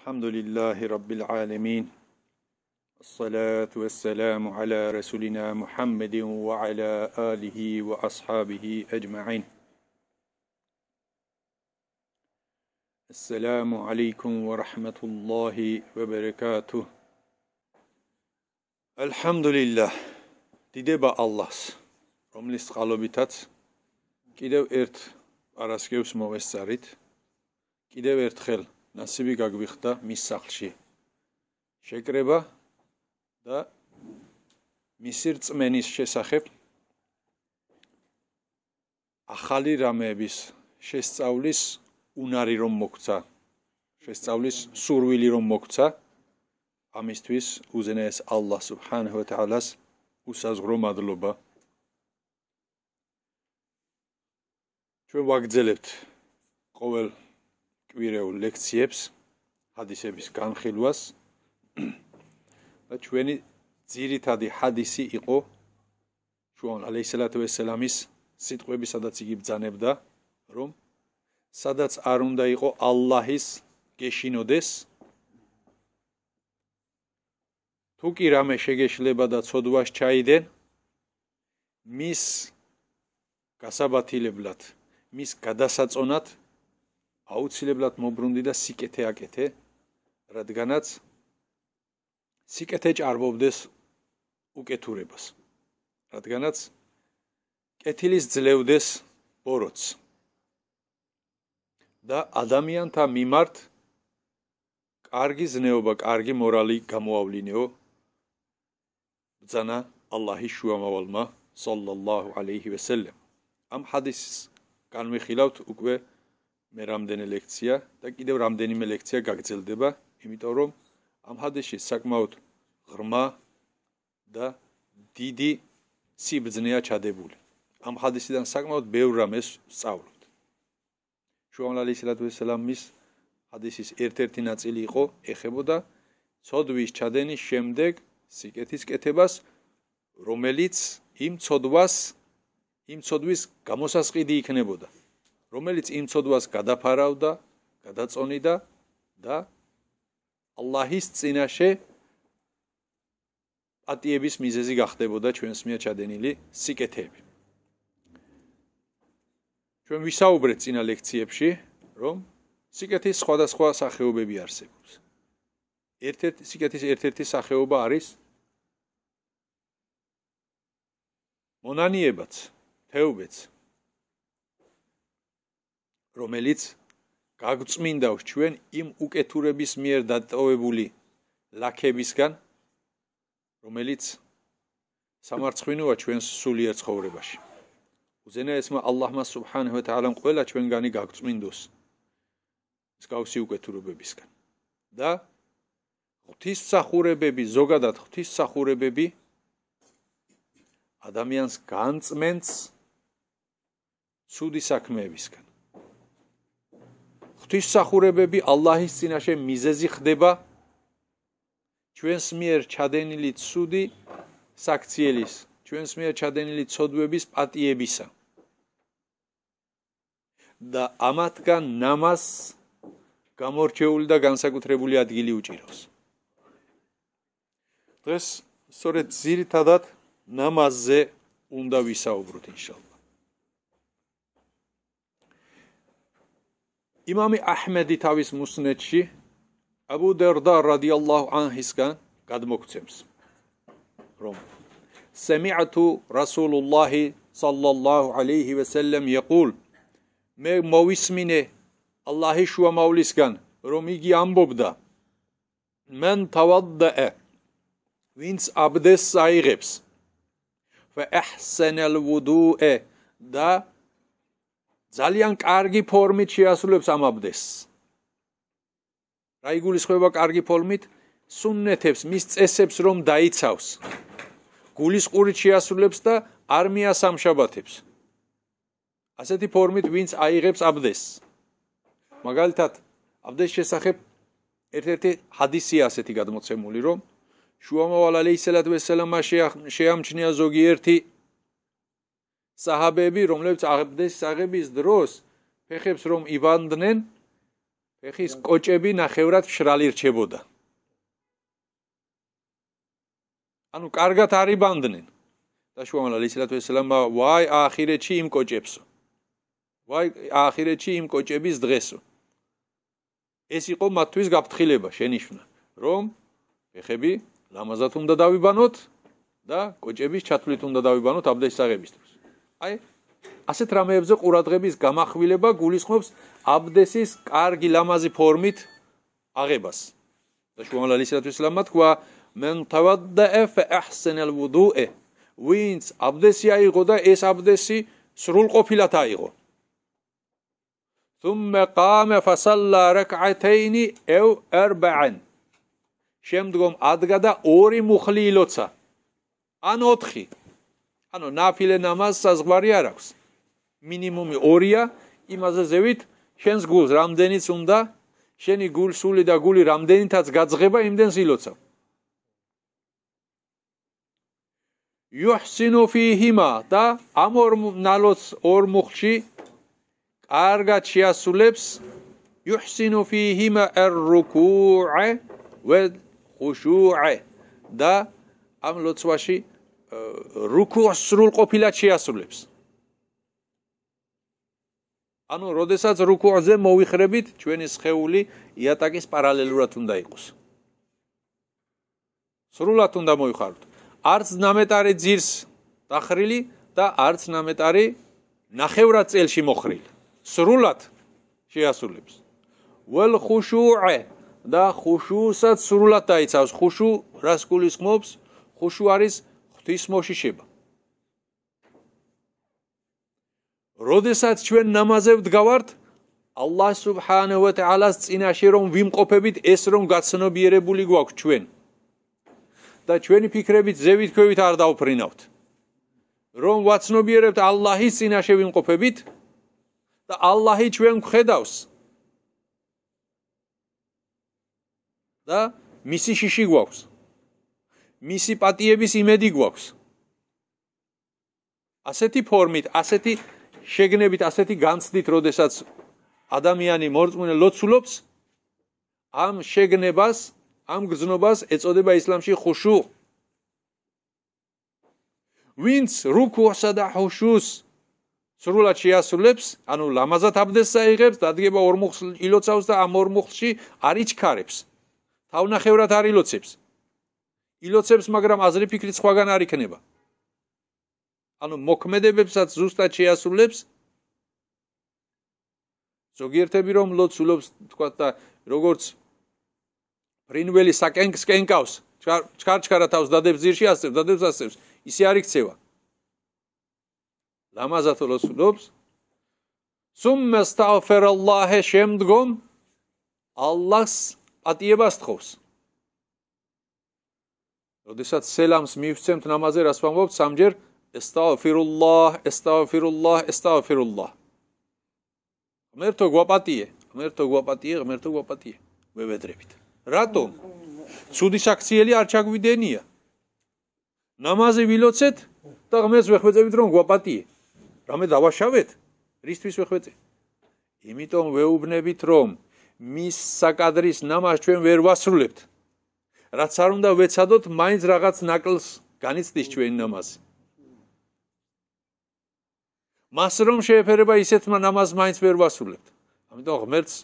الحمد لله رب العالمين الصلاة والسلام على رسولنا محمد وعلى آله وأصحابه أجمعين السلام عليكم ورحمة الله وبركاته الحمد لله დიდება ალლაჰს რომლის წყალობითაც კიდევ ერთ პარასკევს كده ارت خل ნასიბი გაგვიხდა მის სახლში შეკრება და მისი რწმენის შესახებ ახალი რამეების შესწავლის უნარი რომ მოგცა შესწავლის სურვილი რომ მოგცა ამისთვის უზენეს ალლაჰ სუბჰანაჰუ ვა თაალას უსაზღრო მადლობა ჩვენ ვაგძელებთ ყოველ კვირეულ ლექციებს, ჰადისების განხილვას და ჩვენი ძირითადი ჰადისი იყო შუაონ ალეისალათუ ვესალამის სიტყვები, სადაც იგი ბძანებდა, რომ სადაც არ უნდა იყო ალლაჰის გეშინოდეს თუ კი რამე შეგეშლება და ცოდვას ჩაიდენ მის გასაბათილებლად მის გადასაწონად აუცილებლად მომbrunდი და სიკეთე აკეთე, რადგანაც სიკეთე ჭარბობდეს უკეთურებას. რადგანაც კეთილის ძლევდეს ბოროტს. და ადამიანთა მიმართ კარგი ზნეობა, კარგი მორალი გამოავლინეო ბძანა ალლაჰის შუამავალმა, სალალლაჰუ ალეიჰი ვასალამ. ამ ჰადისს განვიხილავთ უკვე მე რამდენი ლექცია და კიდევ რამდენიმე ლექცია გაგრძელდება, იმიტომ რომ ამ ჰადესში საკმაოდ ღრმა და დიდი სიბძნეა ჩადებული. ამ ჰადესიდან საკმაოდ ბევრ რამეს სწავლობთ. შუამლალი სალამის ჰადესის ერთ-ერთი ნაწილი იყო ეხებოდა ცოდვის ჩადენის შემდეგ სიკეთის კეთებას, რომელიც იმ ცოდვას იმ ცოდვის გამოსასყიდი იქნებოდა. რომელიც იმ წოდვას გადაფარავდა, გადაწონიდა და ალლაჰის წინაშე პატიების მიზეზი გახდებოდა ჩვენს მიერ ჩადენილი სიკეთეები. ჩვენ ვისაუბრეთ წინა ლექციებში, რომ სიკეთის სხვადასხვა სახეობები არსებობს. ერთ-ერთი სიკეთის ერთ-ერთი სახეობა არის მონანიებაც, თეუბეც, რომელიც გაგწმინდავს ჩვენ იმ უკეთურების მიერ დატოვებული ლაქებისგან რომელიც სამარცხვინოა ჩვენს სულიერ ცხოვრებაში უზენაესმა ალლაჰმა სუბჰანაჰუ ვათაალამ ყველა ჩვენგანი გაგწმინდოს მსგავსი უკეთურებებისგან და ღვთისმსახურებები ზოგადად ღვთისმსახურებები ადამიანს განწმენს ცუდი საქმეებისგან ღვთისმსახურებები ალლაჰის წინაშე მიზეზი ხდება ჩვენს მიერ ჩადენილი ცუდი საქციელის, ჩვენს მიერ ჩადენილი ცოდვების პატიებისა. და ამათგან ნამას გამორჩეული და განსაკუთრებული ადგილი უჭიროს. დღეს სწორედ ზირითადად ნამაზზე უნდა ვისაუბროთ, ინშალა. İmam Ahmedi tavis Musnetçi, Ebu Derda radiyallahu anh hiskan kadım okutsemiz. Rom. Semi'atu Resulullah sallallahu aleyhi ve sellem yekul me mavismine Allah'ı şu mavliskan romigi ambobda men tavaddae vins abdes saygıps ve ehsenel vudu'e da ძალიან კარგი ფორმით შეასრულებს ამაბდეს. რა იგულისხმება კარგი ფორმით? სუნნეთებს, მის წესებს რომ დაიცავს. გულისყურით შეასრულებს და არმიას ამშაბათებს. ასეთი ფორმით ვინც აიღებს აბდეს. მაგალითად, აბდეს შესახებ ერთ-ერთი ჰადისია ასეთი გადმოცემული, რომ შუამავალ ალეისელათ ვესალამა შეამჩნია ზოგიერთი საჰაბები, რომლებიც აღდეს აღების დროს ფეხებს რომ იბანდნენ, ფეხის კოჭები ნახევრად შრალი რჩებოდა. ანუ კარგად არ იბანდნენ. და შუამალა ლისილათ ვესალამა, ვაი აახირეთში იმ კოჭებსო. ვაი აახირეთში იმ კოჭების დღესო. ეს იყო მათთვის გაფრთხილება, შენიშვნა, რომ ფეხები ლამაზად უნდა დავიბანოთ და კოჭების ჩათვლით უნდა დავიბანოთ აბდეს საღების დროს. აი ასეთ რამეებზე ყურადღების გამახვილება გულისხმობს აბდესის კარგი ლამაზი ფორმით აღებას. და შუამალა ლისერატუ ისლამმა თქვა: "მენ თავადდაე ფაჰსენ ალვუდუე" ვინც აბდესი აიღო და ეს აბდესი სრულყოფილად აიღო. თუმმა ყამა ფასალა რაკაათეინი აუ არბაან. შემდგომ ადგა და ორი მუხლი ილოცა. ან 4 ანუ ნაფილე ნამაზ საზღვარი არ აქვს მინიმუმი 2-ია იმაზე ზევით შენს გულს რამდენიც უნდა შენი გულსული და გული რამდენითაც გაძღება იმდენს ილოცავ يحسنوا فيهما და ამ ორ ნალოც ორ მუხში კარგად შეასრულებს يحسنوا فيهما الركوع والخشوع და ამ ლოცვაში რუკუას სრულ ყოფილად შეასრულებს. ანუ, როდესაც რუკუაზე მოვიხრებით, ჩვენი სხეული იატაკის პარალელურად უნდა იყოს. სრულად უნდა მოიხაროთ. არც ნამეტარი ძირს დახრილი და არც ნამეტარი ნახევრად წელში მოხრილი. სრულად შეასრულებს. ველ ხუშუა და ხუშუსაც სრულად დაიცავს. ხუშუ რას გულისხმობს? ხუშუ არის ღვთისმოშიშება. როდესაც ჩვენ ნამაზებ დგავართ, ალლაჰ სუბჰანაჰუ ვა თაალას წინაშე რომ ვიმყოფებით ეს რომ გაცნობიერებული გვაქვს ჩვენ და ჩვენი ფიქრებით ზევით ქვევით არ დაუფრინავთ. რომ ვაცნობიერებთ ალლაჰის წინაშე ვიმყოფებით და ალლაჰი ჩვენ გვხედავს. და მისი შიში გვაქვს. მისი პატიების იმედი გვაქვს. ასეთი ფორმით, ასეთი შეგნებით, ასეთი განცდით, როდესაც ადამიანი მორწმუნე ლოცულობს ამ შეგნებას, ამ გზნობას ეწოდება ისლამში ხუშუ. ვინც რუკუასა და ხუშუს სრულად შეასრულებს, ანუ ლამაზად აბდეს აიღებს, დადგება ორმოხს, ილოცავს და ამ ორმოხში არიჩქარებს. თავნახევრად არილოცებს. ილოცებს, მაგრამ აზრი ფიქრი სხვაგან არ იქნება. ანუ მოქმედებებსაც ზუსტად შეასრულებს ზოგიერთები რომ ლოცულობს, თქვა და როგორც პრინველი საკენკსკენკავს, ჩარჩკარა თავს დადებს ძირში ასებს, დადებს ასებს, ისე არ იქცევა. ლამაზათო ლოცულობს. სუმმასტაღფირალლაჰე შემდგომ ალლას პატიებას თხოვს. როდესაც სელამს მივცემთ ნამაზზე რას ვამბობთ სამჯერ ესტაგფირულლაჰ ესტაგფირლაჰ ესტაგფირულლაჰ ღმერთო გვაპატიე ღმერთო გვაპატიე ღმერთო გვაპატიე მევედრებით რატომ ცუდი საქციელი არ ჩაგვიდენია ნამაზი ვილოცეთ და ღმერთს ვეხვეწებით რომ გვაპატიე რამე დავაშავეთ რისთვის ვეხვეწე იმიტომ ვეუბნებით რომ მის საკადრის ნამაზს ჩვენ ვერ ვასრულებთ რაც არ უნდა ვეცადოთ, მაინც რაღაც ნაკლს განიცდის ჩვენ ნამაზი. მას რომ შეეფერება ისეთმა ნამაზს მაინც ვერ ვასრულებთ. ამიტომ ღმერთს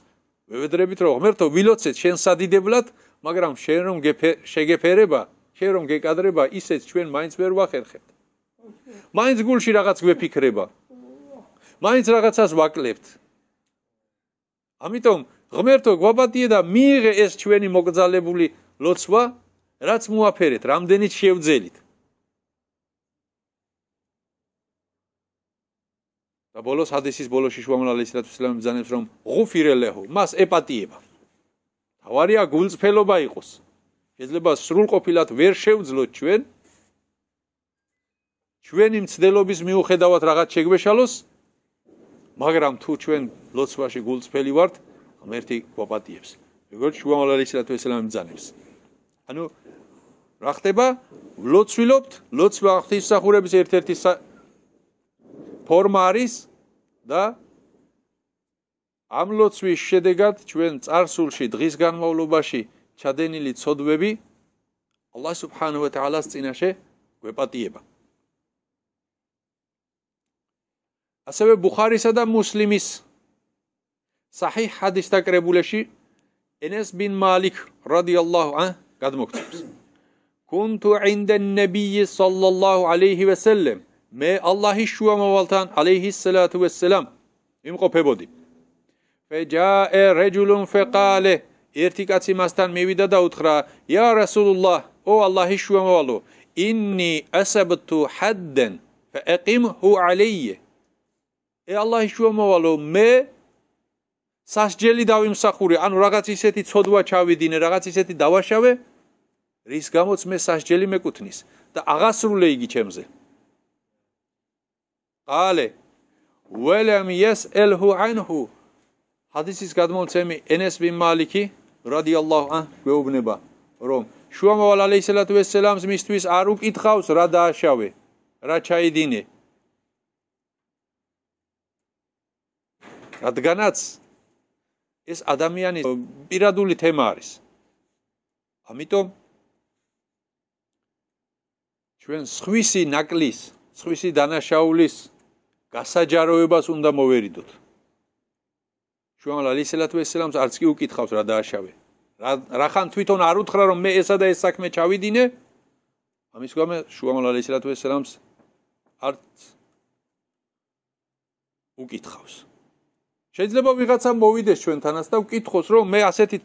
ვევედრებით რომ ღმერთო ვილოცეთ შენ სადიდებლად, მაგრამ შენ რომ შეგეფერება, შენ რომ გეკადრება, ისეც ჩვენ მაინც ვერ ვახერხებთ. მაინც გულში რაღაც გვეფიქრება. მაინც რაღაცას ვაკლებთ. ამიტომ ღმერთო გვაბატიე და მიიღე ეს ჩვენი მოკძალებული ლოცვა, რაც მოაფერეთ, რამდენიც შევძელით. და ბოლოს ადესის ბოლოში შუამლალის რაცისლამ ბძანებს რომ ღუფირელეჰო, მას ეპატიება. თავარია გულწრფელობა იყოს. შეიძლება სრულყოფილად ვერ შევძლოთ ჩვენ ჩვენი მცდელობის მიუხედავად რაღაც შეგვეშალოს, მაგრამ თუ ჩვენ ლოცვაში გულწრფელი ვართ, ღმერთი გვაპატიებს. როგორც შუამლალის რაცისლამ ბძანებს. ანუ რა ხდება? ლოცვილობთ, ლოცვა ღვთისმსახურების ერთ-ერთი ფორმა არის და ამ ლოცვის შედეგად ჩვენ царსულში დღის განმავლობაში ჩადენილი ცოდვები ალლა სუბჰანუ ვა თაალას წინაშე გვეპატიება. ასევე ბუხარისა და მუსლიმის صحيح حديث تكربولشي انس بن مالك رضي الله عنه Kadın oxuyacağız. Kuntu inden nebiyyi sallallahu aleyhi ve sellem. Me Allahi şuva mavaltan aleyhissalatu vesselam. İmko pebodi. Fecae reculun fekale. Ertik atsimastan mevida da utkra. Ya Resulullah. O Allahi şuva mavalu. İnni asabtu hadden. Fe ekimhu aleyye. E Allahi şuva mavalu. Me სასჯელი დავიმსახური, ანუ რაღაც ისეთი ცოდვა ჩავიდინე, რაღაც ისეთი დავაშავე, რის გამოც მე სასჯელი მეკუთნის და აღასრულე იგი ჩემზე. ყალე ولم يساله عنه ჰადისის გადმოცემი ნს ბი მალიკი რადიალლაჰუ ან გვეუბნება რომ შუა მოვალ ალეისალათუ ვესალამს მისთვის არ უკითხავს რა დააშავე რა ჩაიდინე რადგანაც ეს ადამიანის პირადული თემა არის. ამიტომ ჩვენ სხვისი ნაკლის, სხვისი დანაშაულის გასაჯაროებას უნდა მოვერიდოთ. ჩვენ ალისელათვე სელამს არც კი უკითხავს რა დააშავე. რა რახან თვითონ არ უთხრა რომ მე ესა და ეს საქმე ჩავიდინე? ამის გამო შუამ ალისელათვე სელამს არც უკითხავს. შეიძლება ვიღაცა მოვიდეს ჩვენთანაც და ვკითხოს რომ მე ასეთი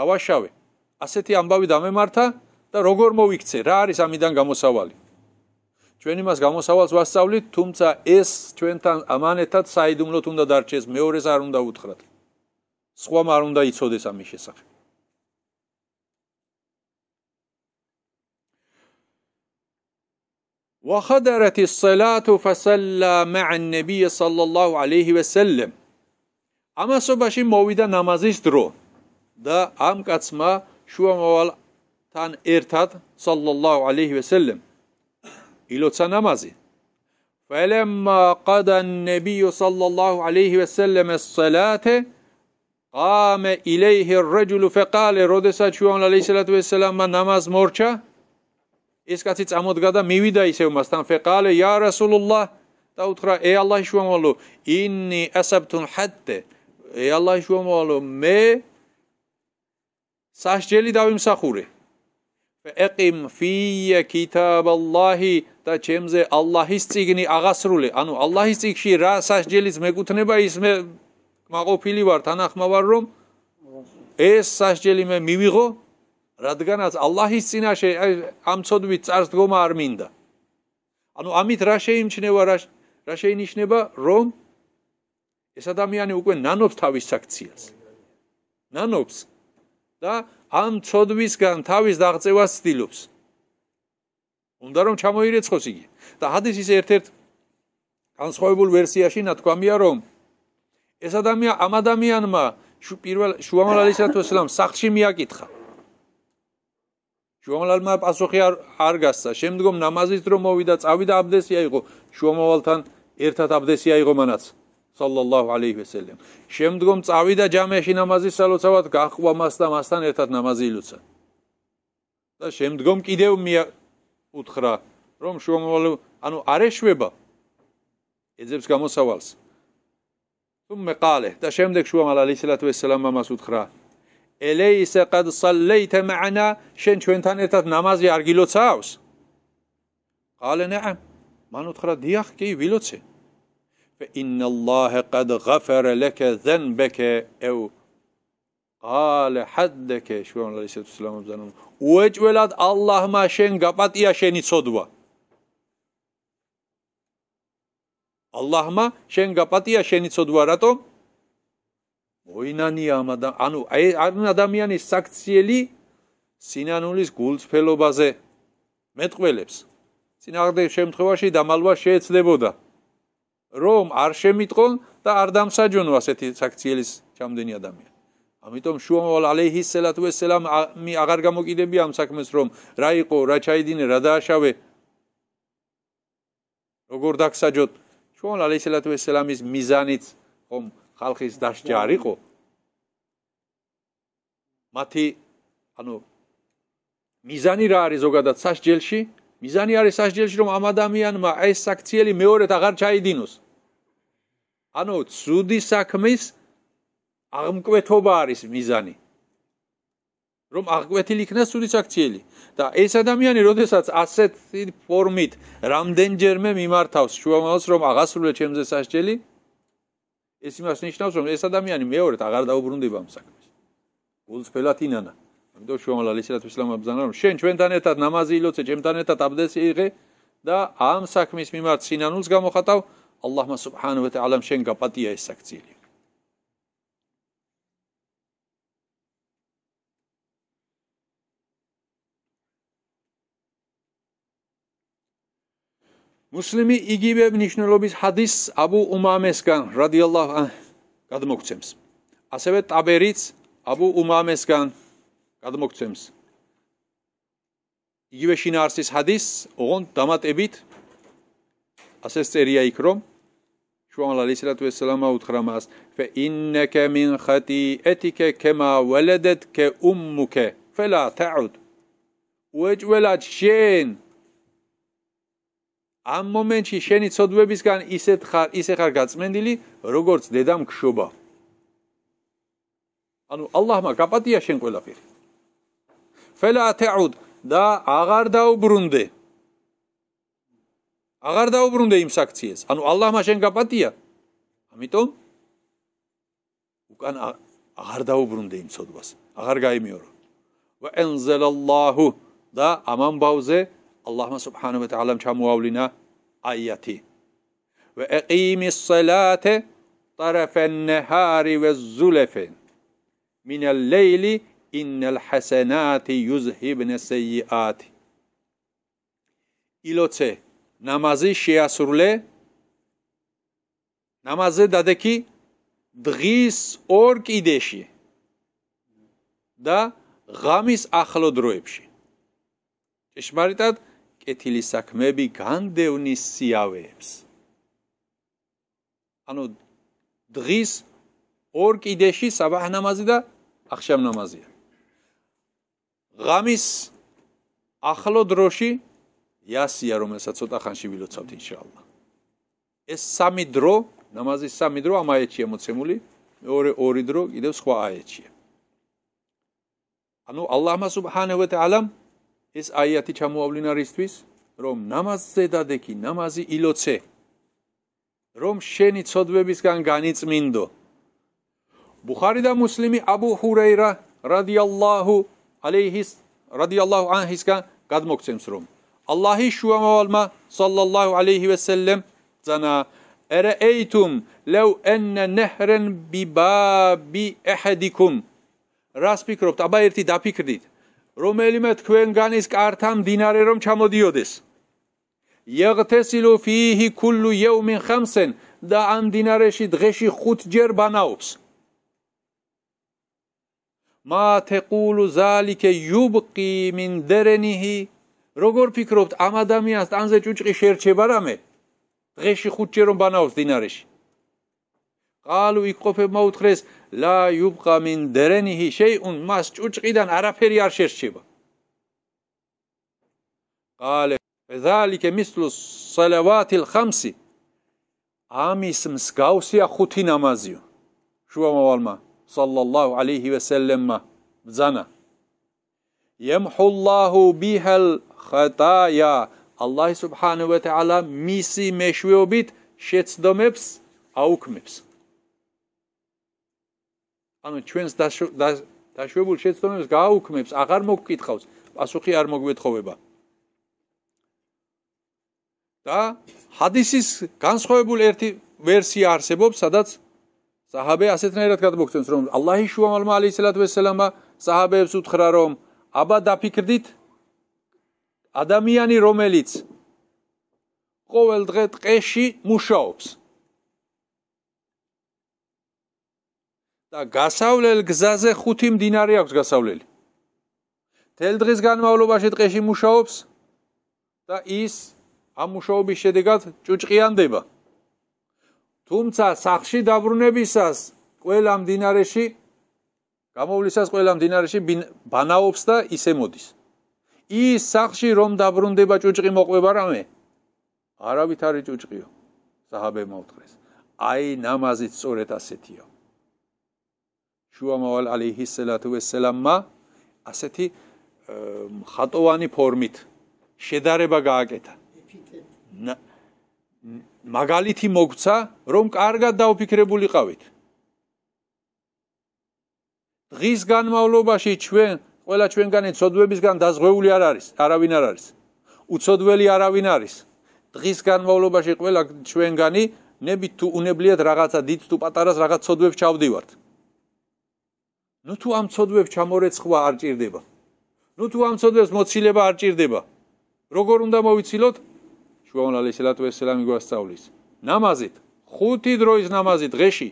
დავაშავე ასეთი ამბავი დამემართა და როგორ მოიქცე რა არის ამიდან გამოსავალი ჩვენ იმას გამოსავალს ვასწავლით თუმცა ეს ჩვენთან ამანეთად საიდუმლოდ უნდა დარჩეს მეორეს არ უნდა უთხრათ სხვა არ უნდა იცოდეს ამის შესახებ وخدرت الصلاه فصلى مع النبي صلى الله عليه وسلم ამასობაში მოვიდა ნამაზის დრო და ამ კაცმა შუამავალთან ერთად სალალლაჰუ ალეიჰი ვასალლამ ილოცა ნამაზი ფალემმა ყადა ნაბიუ სალალლაჰუ ალეიჰი ვასალლამ ას-სალათე ყამა ილეიჰი ar-რაჯულუ ფაყალე როდესა შუამავალ ალეიჰი სალათუ ვასალამმა ნამაზ მორჩა ეს კაცი წამოდგა და მივიდა ისევ მასთან ფაყალე ია რასულულლაჰ და უთხრა ე ალლაჰი შუამავალო ინნი ასაბტუ ჰადდე ე ალლაჰი შემოალო მე სასჯელი დავიმსახური ეყიმ ფიე კიტაბალლაჰი და ჩემზე ალლაჰის წიგნი აღასრულე ანუ ალლაჰის წიგში რა სასჯელიც მეკუთნება ის მე მაყოფილი ვარ თანახმავარ რომ ეს სასჯელი მე მივიღო რადგანაც ალლაჰის წინაშე ამწოდვით წარს დგომა არ მინდა ანუ ამით რა შეიმჩნევა რა რა შეინიშნება რომ ეს ადამიანი უკვე ნანობს თავის საქციას ნანობს და ამ ცოდვისგან თავის დაღწევას ცდილობს უნდა რომ ჩამოირიცხოს იგი და ჰადისის ერთ-ერთ განსხვავებულ ვერსიაში ნათქვამია რომ ეს ადამიანი ამ ადამიანმა პირველ შუამალალის ათოსლამ სახლში მიაკითხა შუამალალმა პასუხი არ არ გასცა შემდგომ ნამაზის დრო მოვიდა წავიდა აბდესი აიღო შუამავალთან ერთად აბდესი აიღო მანაც sallallahu alayhi ve sellem. შემდგომ წავიდა ჯამეში ნამაზის სალოცავად, გაყვა მას და მასთან ერთად ნამაზი ილუცა. და შემდგომ კიდევ მე უთხრა, რომ შუამავალი, ანუ არეშვება ეძებს გამოსავალს. თუმცა ყალე, და შემდეგ შუამავალი alayhi salatu ve sellem მას უთხრა: "ელეისა ყად სალლეიტა მაანა, შენ ჩვენთან ერთად ნამაზი არ გილოცავს?" ყალე: "ნაა" მან უთხრა: "დიახ, კი, ვილოცე." ان الله قد غفر لك ذنبك او قال حدك شو ان ليس تسلم ذنوب უეჭველად ალლაჰმა შენ გაპატია შენი ცოდვა ალლაჰმა შენ გაპატია შენი ცოდვა რატომ მოინანი ამ ადამიანს ანუ აი ამ ადამიანის საქციელი სინანულის გულწრფელობაზე მეტყველებს წინააღმდეგ შემთხვევაში დამალვა შეეცდებოდა რომ არ შემიტყონ და არ დამსაჯონო ასეთი საქციელის ჩამდენი ადამიანი. ამიტომ შუამავალ ალეიჰი სალათუ ვესალამ მე აღარ გამოკიდები ამ საქმეს რომ რა იყო, რა ჩაიდინე, რა დააშავე. როგორ დაგსაჯოთ? შუამავალ ალეიჰი სალათუ ვესალამის მიზანით ხომ ხალხის დასჯა არ იყო? მათი ანუ მიზანი რა არის ზოგადად სასჯელში? მიზანი არის სასჯელში რომ ამ ადამიანმა ეს საქციელი მეორედ აღარ ჩაიდინოს ანუ ცუდი საქმის აღმკვეთობა არის მიზანი რომ აღკვეთილი იქნას ცუდი საქციელი და ეს ადამიანი როდესაც ასეთ ფორმით რამდენჯერმე მიმართავს შუამავალს რომ აღასრულე ჩემზე სასჯელი ეს იმას ნიშნავს რომ ეს ადამიანი მეორედ აღარ დაუბრუნდება ამ საქმეს გულწრფელად ინანა ამიტომ შუამალა ლისერათ ისლამმა ბზანა რომ შენ ჩვენთან ერთად ნამაზი ილოცე ჩვენთან ერთად აბდესი იღე და ამ საქმის მიმართ სინანულს გამოხატავ ალლაჰმა სუბჰანა ვა თაალამ შენ გაპატია ეს საქციელი მუსლიმი იგივე ნიშნულობის ჰადის აბუ უმამესგან რადიალლაჰ ანჰ გადმოგცემს. ასევე ტაბერიც აბუ უმამესგან გადმოგცემს იგივე შინაარსის ჰადის ოღონ დამატებით ასე წერია იქ რომ შუამალა ლისრათუ ესალამა უთხრა მას ფე ინნაკა მინ ხათი ეთიკე ქემა ვალედეთ ქე უმუკე ფელა თაუდ უეჯველად შენ ამ მომენტში შენი ცოდვებისგან ისეთ ხარ ისე ხარ გაწმენდილი როგორც დედა მქშობა ანუ ალლაჰმა გაპატია შენ ყველაფერი فلا تعود და აღარ დაუბრუნდე. აღარ დაუბრუნდე იმ საქციეს. ანუ ალლაჰმა შენ გაპატია. ამიტომ უკან აღარ დაუბრუნდე იმ ცოდვას. აღარ გაიმეორო. ვა ანზალ ალლაჰუ და ამამბავზე ალლაჰმა სუბჰანაჰუ ვა ტაალამ ჩამოავლინა აიათი. ვა აყიმის სალათე طرف النهار والزلف من الليل ინალ ჰასანათი იუზჰიბნა სიიათი ილოცე ნამაზი შეასრულე ნამაზი დადექი დღის ორ კიდეში და ღამის ახლო დროებში ჭეშმარიტად კეთილი საქმეები განდევნის სიავეებს ანუ დღის ორ კიდეში საბაჰ ნამაზი და ახშამ ნამაზია ღამის ახლო დროში იასია, რომელსაც ცოტა ხანში ვილოცავთ ინშალლა. ეს სამი დრო, ნამაზის სამი დრო ამაეჩია მოცემული, მეორე ორი დრო კიდევ სხვა აეჩია. ანუ ალლაჰმა სუბჰანაჰუ ვეთაალამ ეს აიათი ჩამოავლინა რისთვის, რომ ნამაზზე დადეკი, ნამაზი ილოცე, რომ შენი ცოდვებისგან განიწმინდო. ბუხარი და მუსლიმი აბუ ჰურეირა რადიალლაჰუ ალეიჰის რადიალლაჰუ ანჰისგან გადმოგცემს რომ ალლაჰი შუამავალმა სალალლაჰუ ალეიჰი ვესალლემ ზანა ერეეითუმ ლევ ენნა ნეჰრენ ბიბაბი ეჰედიკუმ რას ფიქრობთ აბა ერთი დაფიქრდით რომელიმე თქვენგანის კართა მდინარე რომ ჩამოდიოდეს იღთესილუ ფიჰი კულუ იუმინ ხამსენ და ამ მდინარეში დღეში 5 ჯერ ბანაობს მა თეკულუ ზალიკე იუბკი მინ დერენიჰი როგორ ფიქრობთ ამ ადამიანს თანზე ჭუჭყი შეერჩება რამე დღეში ხუთჯერ რომ ბანაობს დინარეში ყალუ იყოფება უთხრეს ლა იუბკა მინ დერენიჰი შეიუნ მას ჭუჭყიდან არაფერი არ შეერჩება ყალე ზალიკე მისლუ სალავათილ ხამსი ამის მსგავსია ხუთი ნამაზიო შუამავალმა sallallahu alayhi ve sellem'a zana. Yemhullahu bihal khataya. Allah subhanahu wa taala misi meşveobit şetsdomeps aukmeps. ანუ ჩვენს დაშვებულ შეცდომებს გააუქმებს, აღარ მოგკითხავს, პასუხი არ მოგვეთხოვება. და ჰადისის განსხვავებული ერთი ვერსია არსებობს, სადაც საჰაბე ასეთნაირად გადმოგცემს რომ ალლაჰი შუამალმა ალეისალათ ვესალამა საჰაბეებს უთხრა რომ აბა დაფიქრდით ადამიანი რომელიც ყოველ დღე ტყეში მუშაობს და გასავლელ გზაზე ხუთი მდინარე აქვს გასავლელი თელ დღის განმავლობაში ტყეში მუშაობს და ის ამ მუშაობის შედეგად ჭუჭყიანდება თუმცა სახში დაბრუნებისას ყველა მდინარეში გამოვლისას ყველა მდინარეში ბანაობს და ისე მოდის ის სახში რომ დაბრუნდება ჭუჭი მოყვება რამე არავით არი ჭუჭიო საჰაბე მოვთხრეს აი ნამაზიც სწორედ ასეთია შუა მოვალ ალეიჰი სალათუ ვესალამა ასეთი ხატოვანი ფორმით შედარება გააკეთა ეფიტე მაგალითი მოგცა, რომ კარგად დაუფიქრებულიყავით. დღის განმავლობაში ჩვენ ყველა ჩვენგანი ცოდვებისგან დაზღვეული არ არის, არავინ არ არის. უცოდველი არავინ არის. დღის განმავლობაში ყველა ჩვენგანი ნებით თუ უნებლიეთ რაღაცა დიდ თუ პატარას რაღაც ცოდვებს ჩავდივართ. ნუ თუ ამ ცოდვებს ჩამორეცხვა არ ჭირდება. ნუ თუ ამ ცოდვებს მოცილება არ ჭირდება. როგორ უნდა მოვიცილოთ? შუაღონ ალეისელათუ ესელამი გვასწავლის. ნამაზით, ხუთი დროის ნამაზი დღეში.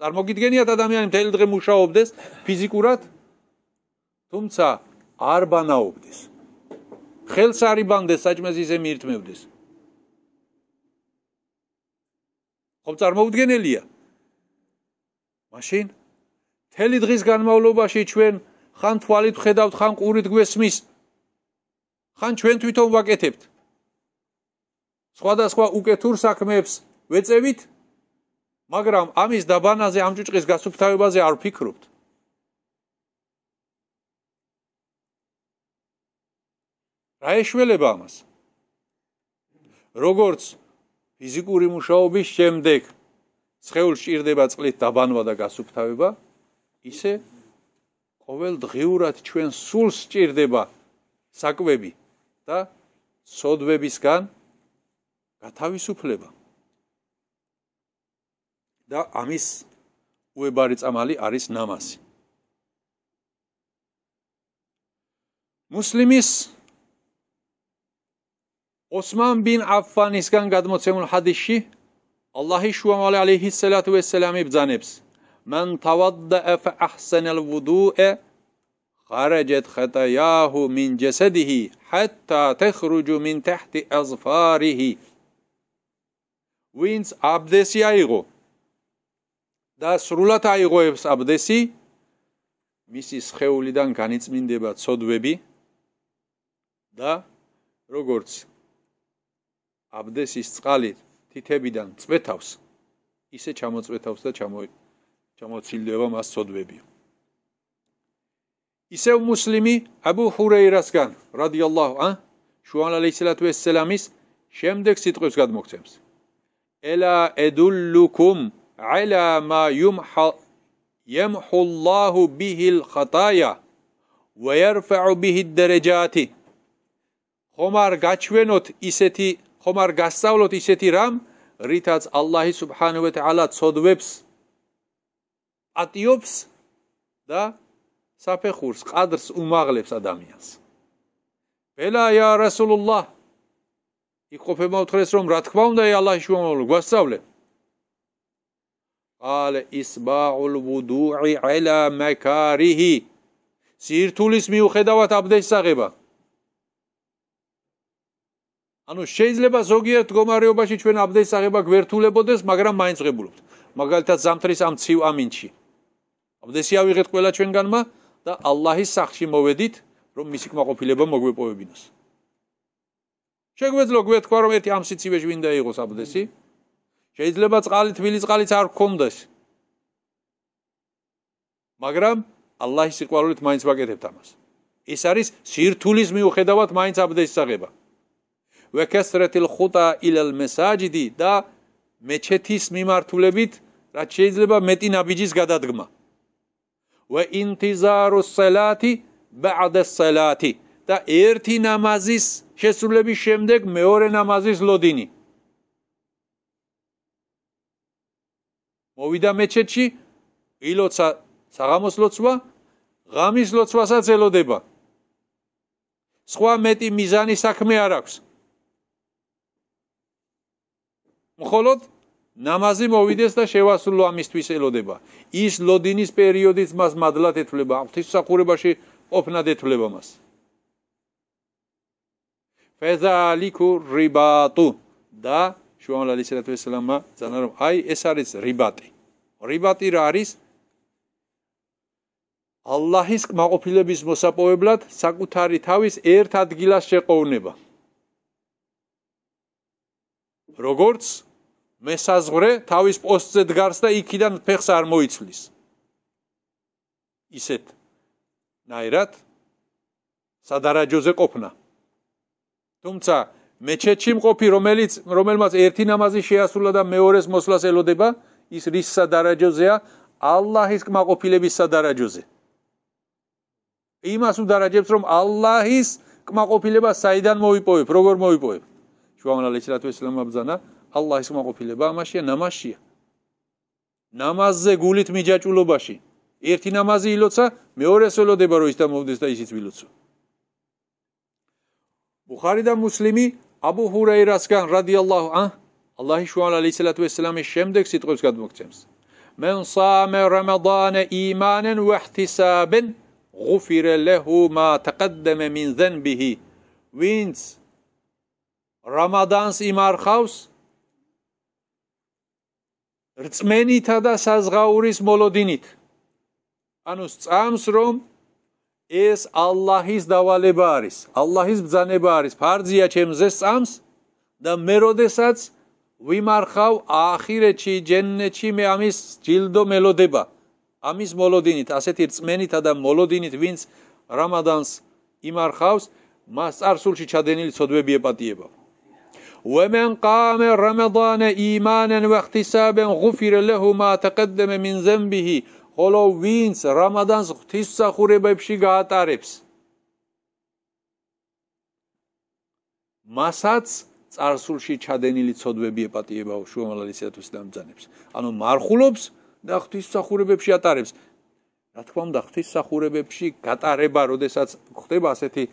წარმოგიდგენიათ ადამიანი მთელი დღე მუშაობდეს ფიზიკურად, თუმცა არ ბანაობდეს. ხელს არ იბანდეს საჭმეს ისე მიირთმევდეს. ხო წარმოუდგენელია. მაშინ თელი დღის განმავლობაში ჩვენ ხან თვალით ვხედავთ, ხან ყურით გვესმის ხან ჩვენ თვითონ ვაკეთებთ სხვადასხვა უკეთურ საქმეებს ვეწევით მაგრამ ამის დაბანაზე ამ ჭუჭყის გასუფთავებაზე არ ვფიქრობთ რა ეშველება ამას როგორც ფიზიკური მუშაობის შემდეგ შეულ შეიძლება წყლით დაბანვა და გასუფთავება ისე ყოველდღიურად ჩვენ სულს სჭირდება საკვები და სოდვებისგან გათავისუფლება. და ამის უებარი წამალი არის ნამაზი. მუსლიმის ოსმან ბინ აფანისგან გადმოცემულ ჰადისში ალლაჰი შუამალე ალეიჰი სალათუ ვესალამი ბძანებს: "მან თავადდა ფაჰსანალ ვუდუუ'ა" خرجت خطاياه من جسده حتى تخرج من تحت اظفاره وينس ابدسي ايغو და სრულად აიღოებს აბდესი მისი შეეულიდან განიწმინდება წოდვები და როგორც აბდესის წყალი თითებიდან წვეთავს ისე ჩამოწვეთავს და ჩამოცილდება მას წოდვებია ისევ მუსლიმი აბუ ჰურეირასგან რადიალლაჰუ ან შუალალეისალათუ ესალამის შემდეგ სიტყვებს გადმოგცემს ელა ედულუკუმ ალა მა იუმჰა يمحُلّاهُ بِهِ الخطايا ويرفعُ بِهِ الدرجاتِ ხომარ გაჩვენოთ ისეთი ხომარ გასწავლოთ ისეთი რამ რითაც ალლაჰი სუბჰანუ ვა თაალა წოდვებს ატიუფს და საფეხურს ყადრს უმაღლებს ადამიანს ბელა ია რასულულლაჰ იყოფება უთხრეს რომ რა თქმა უნდა ეალაჰი შუამავლო გვასწავლე ალე ისბაულ ვუდუი ალა მაკარიჰი სირთულის მიუხედავად აბდესაღება ანუ შეიძლება ზოგიერთ გომარეობაში ჩვენ აბდესაღება გვერთულებოდეს მაგრამ მაინც ღებულობთ მაგალითად ზამთრის ამ ცივ ამინჩი აბდესი ავიღეთ ყველა ჩვენგანმა და ალლაჰის სახლში მოведით, რომ მისი კმაყოფილება მოგვეპოვებინოს. შეგვეძლო გვეთქვა რომ ერთი ამ სიცივეში ვინდა იყოს აბდესი? შეიძლება წყალი თბილი წყალიც არ გქონდეს. მაგრამ ალლაჰის სიყვარულით მაინც ვაკეთებთ ამას. ეს არის სირთულის მიუხედავად მაინც აბდესი საღება. ვაკესრეთილ ხუტა ილალ მესაჯიდი და მეჩეთის მიმართულებით რაც შეიძლება მეტი ნაბიჯის გადადგმა. ვე ინტიზარუ სალათი ბაადა სალათი და ერთი ნამაზის შესრულების შემდეგ მეორე ნამაზის ლოდინი მოვიდა მეჩეთში ილოცა საღამოს ლოცვა ღამის ლოცვასაც ელოდება სხვა მეტი მიზანი საქმე არ აქვს მხოლოდ ნამაზი მოვიდეს და შევასრულო ამისთვის ელოდება. ის ლოდინის პერიოდის მას მადლად ეთვლება, ღვთისმსახურებაში ოფნად ეთვლება მას. ფეზალიკუ რიბატუ და შუამალალი სერათვესალამა ზანა რომ აი ეს არის რიბატი. რიბატი რა არის? ალლაჰის კმაყოფილების მოსაპოვებლად საკუთარი თავის ერთ ადგილას შეყოვნება. როგორც მესაზღვრე თავის პოსტზე დგარს და იქიდან ფეხს არ მოიცვლის. ისეთ ნაირად სადარაჯოზე ყოფნა. თუმცა მეჩეთში მყოფი რომელიც რომელმაც ერთი ნამაზი შეასრულა და მეორეს მოსლას ელოდება, ის რის სადარაჯოზეა? ალლაჰის კმაყოფილების სადარაჯოზე. იმას უდარაჯებს რომ ალლაჰის კმაყოფილება საიდან მოიპოვებ, როგორ მოიპოვებ? შუამალალეჩრათვის ლამაბზანა ალლაჰის უმოყოფილება ამაშია ნამაზია ნამაზზე გულით მიჯაჭულობაში ერთი ნამაზი ილოცა მეორეს ელოდება რომ ის დამოვდეს და ისიც მილოცო ბუხარი და მუსლიმი აბუ ჰურაირასგან რადიალლაჰუ ან ალლაჰი შუალალეისალათუ ვესალამის შემდეგ სიტყვებს გადმოგცემს მენ სამე რამადანე იმანენ ვაჰტისაბენ ღუფირე ლეჰუ მა თაყდმე მინ ზენბიჰი ვინც რამადანს იმარხავს რწმენითა და საზღაურის მოლოდინით ანუ წამს რომ ეს ალლაჰის დავალება არის ალლაჰის ბრძანება არის ფარზია ჩემზე წამს და მე როდესაც ვიმარხავ აახირეთში ჯენნეთში მე ამის ჯილდო მელოდება ამის მოლოდინით ასეთი რწმენითა და მოლოდინით ვინც რამადანს იმარხავს მას წარსულში ჩადენილი ცოდვები ეპატიებაო ومن قام رمضان ايمانا واحتسابا غفر له ما تقدم من ذنبه ხოლო ვინც რამადანს ღვთისმსახურებებში გაატარებს მასაც წარსულში ჩადენილი ცოდვები ეპატიება უშუალისათვის დამძანებს ანუ მარხულობს და ღვთისმსახურებებში ატარებს რა თქმა უნდა ღვთისმსახურებებში გაატარება როდესაც ხდება ასეთი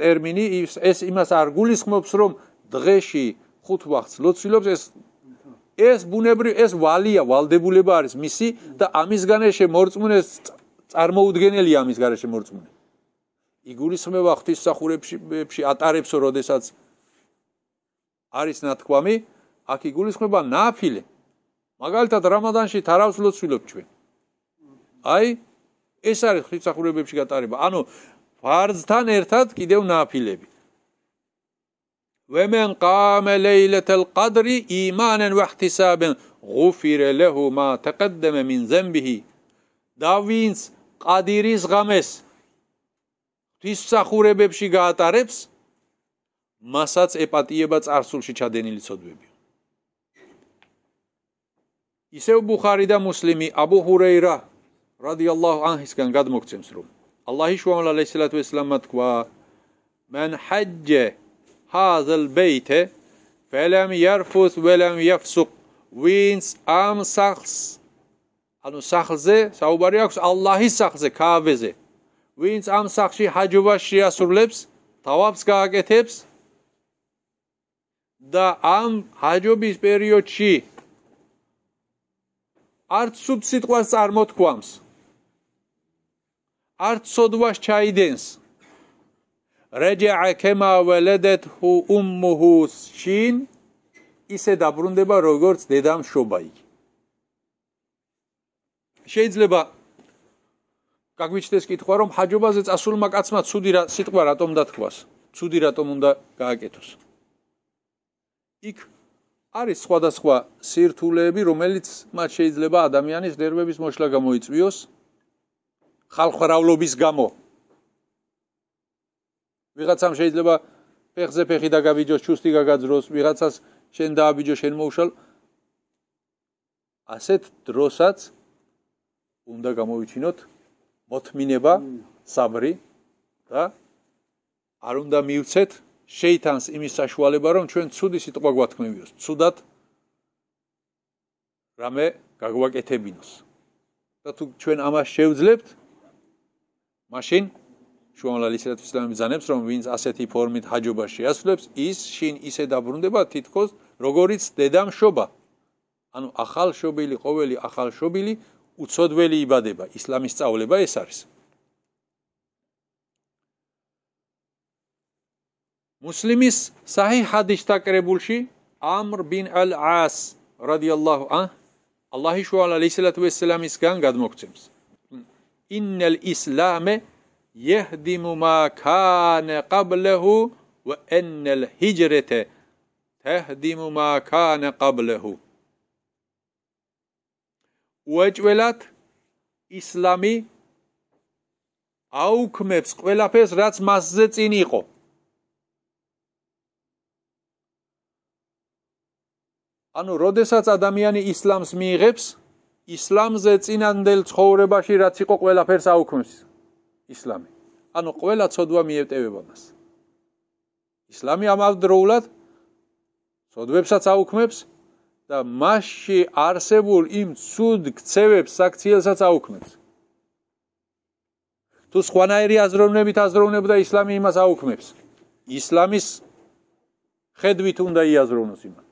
ტერმინი ეს იმას არ გულისხმობს რომ დღეში ხუთ ვახს ლოცულობს ეს ეს ბუნებრი ეს ვალია ვალდებულება არის მისი და ამისგან შემორწმუნეს წარმოუდგენელი ამისგან შემორწმუნე იგულისხმება ღვთისმსახურებში ატარებსო როდესაც არის ნათქვამი აქ იგულისხმება ნაფილე მაგალითად რამადანში თარავს ლოცულობ ჩვენ აი ეს არის ღვთისმსახურებებში გატარება ანუ ვარძთან ერთად კიდევ ნაფილები ومن قام ليلة القدر إيمانا واحتسابا غفر له ما تقدم من ذنبه داوينز قديريز غمس ღვთისმსახურებებში გაატარებს მასაც ეპატიება царსულში ჩადენილი ცოდვები. ისევ ბუხარი და მუსლიმი აბუ ჰურეირა რადიალლაჰუ ანჰისგან გადმოგცემს რომ ალლაჰი შუამალალეჰი სალათუ ვასალამ თქვა: "მენ ჰაჯჯე ჰაზალ ბეითე ფელამ იარფუს ველამ იაფსუკ ვინს ამ სახლს ანუ სახლზე საუბარი აქვს ალლაჰის სახლზე ქააბეზე ვინც ამ სახში ჰაჯუბას შეასრულებს თავავს გააკეთებს და ამ ჰაჯუბის პერიოდში არც სუბსიტყვას წარმოთქვამს არც სოდვას ჩაიდენს რეჯაა ქემა ველედეთ ჰუ უმუჰუ შინ ისე დაბრუნდება როგორც დედამ შობაი შეიძლება გაგვიჩნდეს კითხვა რომ ჰაჯობაზე წასულმა კაცმა ცუდი რა სიტყვა რატომ დათქვას ცუდი რატომ უნდა გააკეთოს იქ არის სხვადასხვა სირთულეები რომელიც მათ შეიძლება ადამიანის ნერვების მოშლა გამოიწვიოს ხალხრავლობის გამო ვიღაცამ შეიძლება ფეხზე ფეხი დაგაბიჯოს, ჩუსტი გაგაძროს, ვიღაცას შენ დააბიჯო, შენ მოუშალ. ასეთ დროსაც უნდა გამოვიჩინოთ მოთმინება, საბრი და არ უნდა მივცეთ შეითანს იმის საშუალება, რომ ჩვენ ცუდი სიტყვა გვათქმევიოს, ცუდად რამე გაგვაკეთებინოს. და თუ ჩვენ ამას შევძლებთ, მაშინ შუამალალი ისეთვის დამბზანებს რომ ვინც ასეთი ფორმით ჰაჯობაში ასლებს ის შინ ისე დაბრუნდება თითქოს როგორც დედამშობა ანუ ახალშობილი ყოველი ახალშობილი უცოდველი იბადება ისლამის სწავლება ეს არის მუსლიმის საჰი ჰადისთა კრებულში ამრ ბინ ალ ას რადიალლაჰუ ან ალლაჰი შუალალი ისლათუ ვესალამისგან გადმოგცემს ინ ალ ისლამე يهدم ما كان قبله وان الهجره تهدم ما كان قبله وجولات ისლამი აუქმებს ყველაფერს რაც მასზე წინ იყო ანუ როდესაც ადამიანი ისლამს მიიღებს ისლამზე წინანდელ ცხოვრებაში რაც იყო ყველაფერს აუქმებს ისლამი. ანუ ყველა ცოდვა მიეტევება მას. ისლამი ამავდროულად ცოდვებსაც აუქმებს და მასში არსებულ იმ ცუდ ქცევებს საქციელსაც აუქმებს. თუ სხვანაირი აზროვნებით აზროვნებდა ისლამი იმას აუქმებს. ისლამის ხედვით უნდა იაზროვნოს იმას.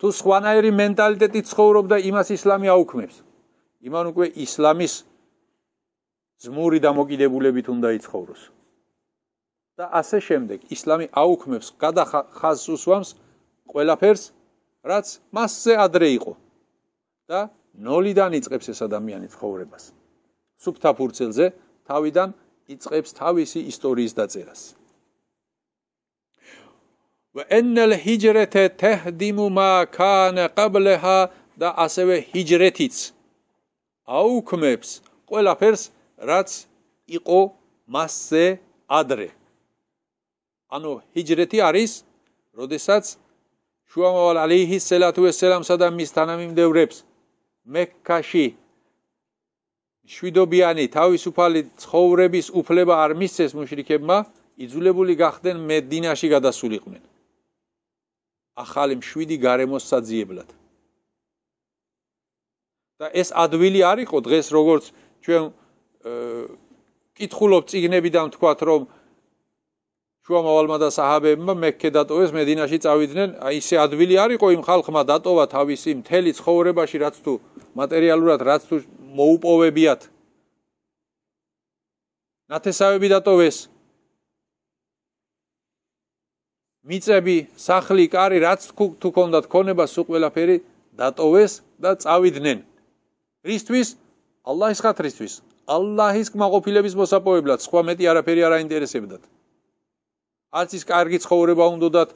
თუ სხვანაირი მენტალიტეტით ცხოვრობდა იმას ისლამი აუქმებს. იმან უკვე ისლამის ზმური დამოკიდებულებით უნდა იცხოვროს. და ასე შემდეგ, ისლამი აუქმებს გადახაზს უსვამს ყველაფერს, რაც მასზე ადრე იყო. და ნოლიდან იწყებს ეს ადამიანის ცხოვრებას. სუფთაფურცელზე თავიდან იწყებს თავისი ისტორიის დაწერას. وان الهجره تهدم ما كان قبلها და ასევე ჰიჯრეთიც აუქმებს ყველაფერს რაც იყო მასზე ადრე. ანუ ჰიჯრეთი არის, როდესაც შუამავალ ალეიჰი სალათუ ვასალამსა და მის თანამიმდევრებს მექკაში შვიდობიანი თავისუფალი ცხოვრების უფლება არ მისცეს მუშრიკებმა, იძულებული გახდნენ მედინაში გადასულიყვნენ. ახალი შვიდი გარემოს საძიებლად. და ეს ადვილი არისო დღეს როგორც ჩვენ კითხულობ წიგნებიდან თქვათ რომ შუა მავალმა და საჰაბებმა მექე დატოვეს მედინაში წავიდნენ აი ისე ადვილი არისო იმ ხალხმა დატოვა თავისი მთელი ცხოვრებაში რაც თუ მატერიალურად რაც თუ მოუპოვებიათ ნათესავები დატოვეს მიწები, სახლი, კარი, რაც თუ ქონდათ ქონებას უ ყველაფერი დატოვეს და წავიდნენ. რისთვის? ალლაჰის ხათრისთვის. ალლაჰის კმაყოფილების მოსაპოვებლად სხვა მეტი არაფერი არ აინტერესებდათ. არც ის კარგი ცხოვრება უნდათ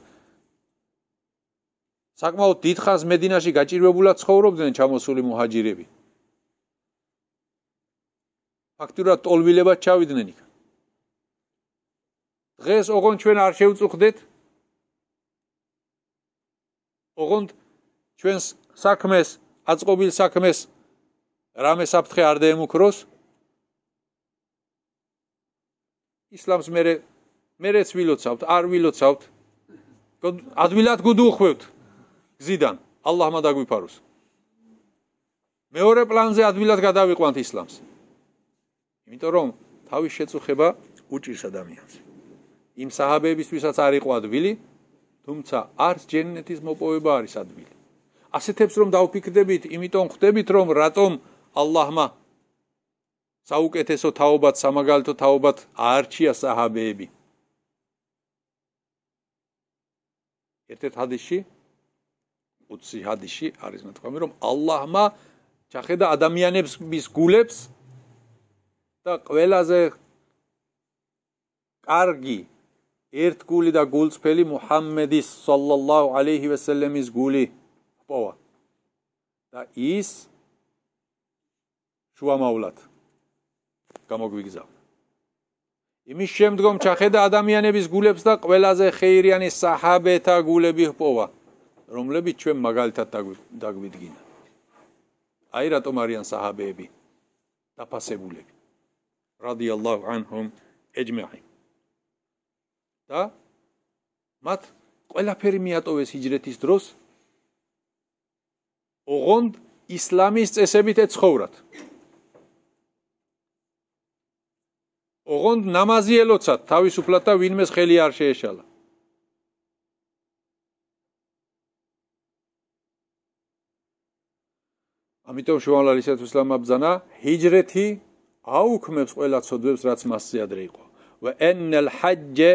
საკმაოდ დიდ ხანს მედინაში გაჭირვებულად ცხოვრობდნენ ჩამოსული მუჰაჯირები. ფაქტურა ტოლვილებად ჩავიდნენ იქ. დღეს ოღონდ ჩვენ არ შევწუხდეთ ოღონდ ჩვენს საქმეს, აწყობილ საქმეს რამე საფრთხე არ დაემუქროს. ისლამს მე მეც ვილოცავთ, არ ვილოცავთ. ადვილად გუდუხვევთ გზიდან. ალლაჰმა დაგვიფაროს. მეორე პლანზე ადვილად გადავიყვანთ ისლამს. იმიტომ რომ თავის შეწუხება უჭირს ადამიანს. იმ საჰაბეებისთვისაც არ იყო ადვილი, თუმცა არც ჯენნეთის მოპოვება არის ადვილი. ასეთებს რომ დაუფიქრდებით, იმიტომ ხვდებით რომ რატომ ალლაჰმა საუკეთესო თაობად სამაგალითო თაობად არჩია საჰაბეები ერთ-ერთი ჰადისი უცი ჰადისი არის მეთქვამი რომ ალლაჰმა ჩახედა ადამიანებს მის გულებს და ყველაზე კარგი ერთ გული და გულწფელი მუჰამმედის სალალლაჰუ ალეიჰი ვასალამის გული ყოვა და ის შუამავლად გამოგვიგზავნა. იმის შემდგომ ჩახედა ადამიანების გულებს და ყველაზე ხეირიანი საჰაბეთა გულები ჰპოვა, რომლებიც ჩვენ მაგალითად დაგვიდგინა. აი რატომ არიან საჰაბეები დაფასებულები. რადიალლაჰუ ანჰუმ ეჯმაი. და მათ ყველაფერი მიატოვეს ჰიჯრეთის დროს. ოღონდ ისლამის წესებით ეცხოვრათ. ოღონდ ნამაზი ელოცათ თავისუფლად და ვინმეს ხელი არ შეეშალა. ამიტომ შუალალისათვის ლამაბზანა ჰიჯრეთი აუქმებს ყველა ცოდვებს რაც მასზე ადრე იყო. ვა ანალ ჰაჯე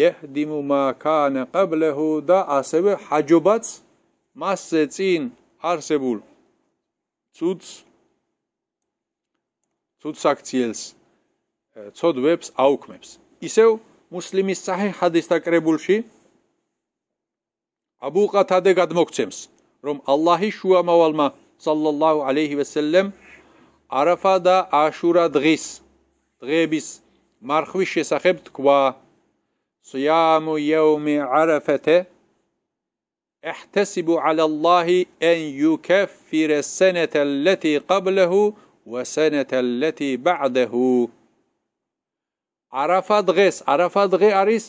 يهدم ما كان قبله და ასევე ჰაჯობაც მასზე წინ არსებულ ცუც ცუც აქციელს ცოდვებს აუქმებს. ისევ მუსლიმის საჰი ჰადისთა კრებულში აბუ ყათადე გადმოგცემს, რომ ალლაჰი შუამავალმა სალალლაჰუ ალეიჰი ვასალლამ არაფა და აშურა დღის დღების მარხვის შესახებ თქვა: "სიამუ იაუმი არაფათე" احتسب على الله ان يكفر السنه التي قبله وسنه التي بعده араფა დღეს араფა დღე არის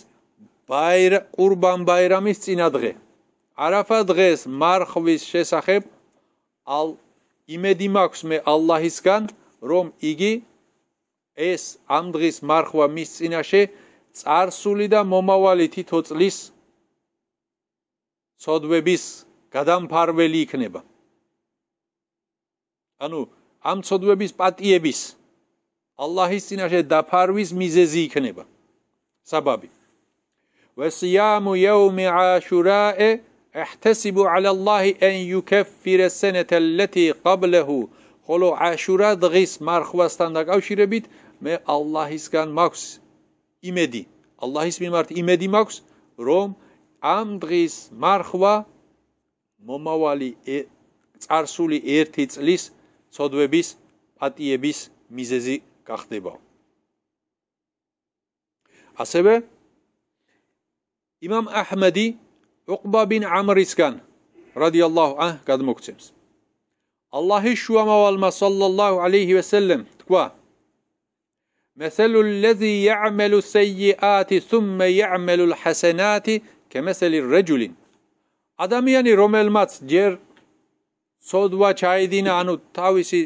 ბაირ ყურბან ბაირამის წინა დღე араფა დღეს მარხვის შესახებ ალ იმედი მაქვს მე ალლაჰისგან რომ იგი ეს ამ დღის მარხვა მის წინაშე царსული და მომავალი თითო წლის წოდვების გადამფარველი იქნება ანუ ამ წოდვების პატიების ალლაჰის წინაშე დაფარვის მიზეზი იქნება. საბაბი. ვასიამუ يومი عاشურაე احتسبوا على الله ان يكفر السنه التي قبله ხოლო عاشურა დღის მარხვასთან დაკავშირებით მე ალლაჰისგან მაქვს იმედი. ალლაჰის მიმართ იმედი მაქვს რომ ამ დღის მარხვა მომავალი წარსული ერთი წლის წოდვების პატიების მიზეზი გახდება. ასევე იმამ აჰმადი უყბა ბინ ამრისგან რადიალლაჰუ ანჰ გადმოგცემს. ალლაჰის შუამავალმა სალლალლაჰუ ალეიჰი ვესელემ თქვა: مثل الذي يعمل السيئات ثم يعمل الحسنات كمثل الرجل ადამიანი რომელმაც ჯერ სოდვა ჩაედინა ანუ თავისი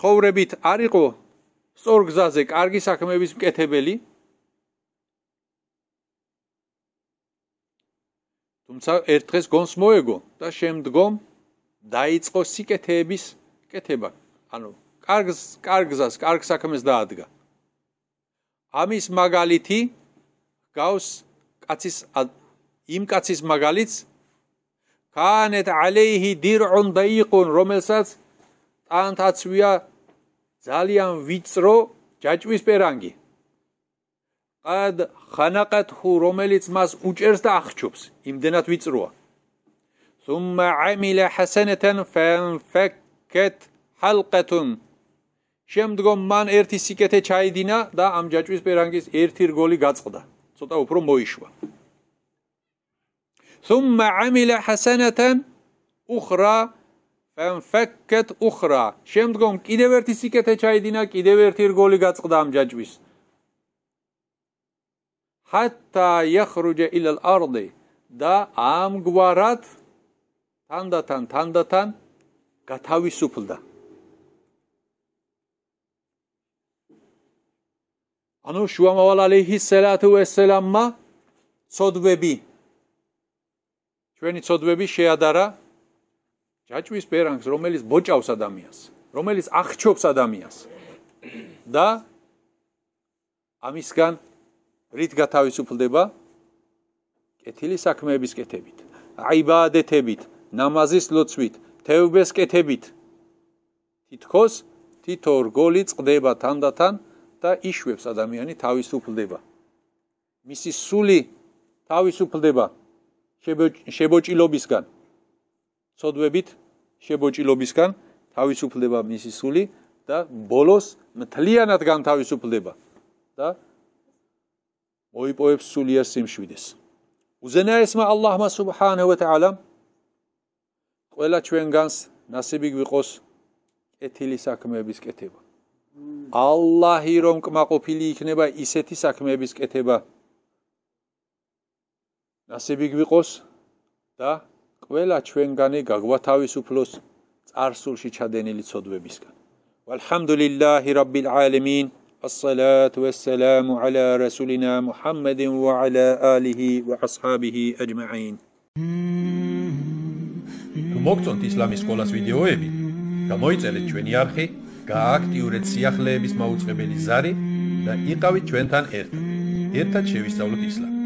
ცხოვრებით არ იყო სწორგზაზე კარგი საქმეების მკეთებელი თუმცა ერთ დღეს გონს მოეგო და შემდგომ დაიწყო სიკეთეების კეთება ანუ კარგ კარგზას კარგ საქმეს დაადგა ამის მაგალითი გავს კაცის იმ კაცის მაგალითს კანეთ عليه დირუნ დაიყუნ რომელსაც თანთაცვია ძალიან ვიწრო ჯაჭვის პერანგი ყად ხანაკათ ხუ რომელიც მას უჭერს და აღჩობს იმდენად ვიწროა თუმა ამილა ჰასანათან ფანფაკეთ ჰალყათუმ შემდგომ მან ერთი სიკეთე ჩაიდინა და ამ ჯაჭვის პერანგის ერთი რგოლი გაწყდა ცოტა უფრო მოიშვა თუმა ამილა ჰასანათან უხრა ფენფეკეთ უხრა შემდგომ კიდევ ერთი სიკეთე ჩაიდინა კიდევ ერთი რგოლი გაწყდა ამ ჯაჭვის ჰატა იხრუჯა ილალ არდი და ამ გვარად თანდათან თანდათან გათავისუფლდა ანუ შუამავალ ალეიჰი სალათუ ვასალამმა წოდვები ჩვენი წოდვები შეადარა ჯაჭვის პერანგს, რომელიც მოჭავს ადამიანს, რომელიც აღჭობს ადამიანს და ამისგან რით გათავისუფლდება? კეთილი საქმეების კეთებით, აიბადეთებით, ნამაზის ლოცვით, თევბეს კეთებით. თითქოს თითო რგოლი წდება თანდათან და იშვებს ადამიანი თავისუფლდება. მისი სული თავისუფლდება შებოჭილობისგან. შებო წოდებით შებოჭილობისგან თავისუფლება მისი სული და ბოლოს მთლიანად განთავისუფლება და მოიპოვებს სულიერ სიმშვიდეს უზენაესმა ალლაჰმა სუბჰანაჰუ ვატაალა ყველა ჩვენგანს ნასიბი გვიყოს კეთილი საქმეების კეთება ალლაჰი რომ კმაყოფილი იქნება ისეთი საქმეების კეთება ნასიბი გვიყოს და ყველა ჩვენგანი გაგვათავისუფლოს წარსულში ჩადენილი ცოდვებისგან. ვალჰამდულილლაჰი რაბბილ ალამინ. ვასალათუ ვასალამუ ალა რასულინა მუჰამმადინ ვაალა ალიჰი ვაასჰაბიჰი აჯმაინ. მოგწონთ ისლამის სკოლას ვიდეოები? გამოიწერეთ ჩვენი არხი, გააქტიურეთ სიახლეების მაუწყებელი ზარი და იყავით ჩვენთან ერთად. ერთად შევისწავლოთ ისლამი.